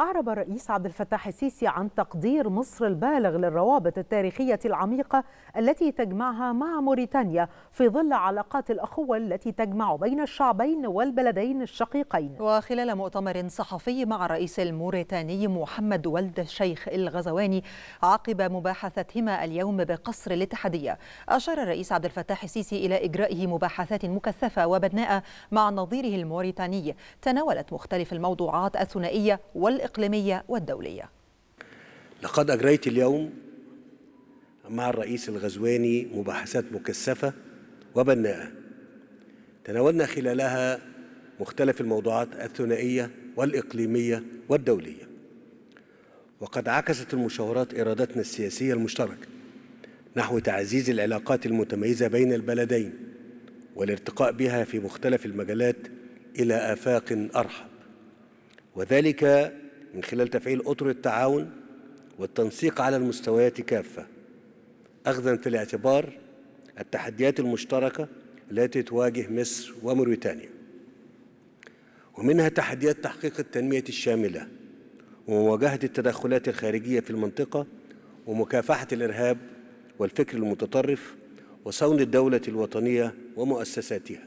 أعرب الرئيس عبد الفتاح السيسي عن تقدير مصر البالغ للروابط التاريخية العميقة التي تجمعها مع موريتانيا في ظل علاقات الأخوة التي تجمع بين الشعبين والبلدين الشقيقين وخلال مؤتمر صحفي مع الرئيس الموريتاني محمد ولد الشيخ الغزواني عقب مباحثتهما اليوم بقصر الاتحادية أشار الرئيس عبد الفتاح السيسي إلى إجرائه مباحثات مكثفة وبناءة مع نظيره الموريتاني تناولت مختلف الموضوعات الثنائية وال الإقليمية والدولية لقد أجريت اليوم مع الرئيس الغزواني مباحثات مكثفة وبناءة تناولنا خلالها مختلف الموضوعات الثنائية والإقليمية والدولية وقد عكست المشاورات إرادتنا السياسية المشتركة نحو تعزيز العلاقات المتميزة بين البلدين والارتقاء بها في مختلف المجالات إلى آفاق أرحب وذلك من خلال تفعيل أطر التعاون والتنسيق على المستويات كافة أخذا في الاعتبار التحديات المشتركة التي تواجه مصر وموريتانيا ومنها تحديات تحقيق التنمية الشاملة ومواجهة التدخلات الخارجية في المنطقة ومكافحة الإرهاب والفكر المتطرف وصون الدولة الوطنية ومؤسساتها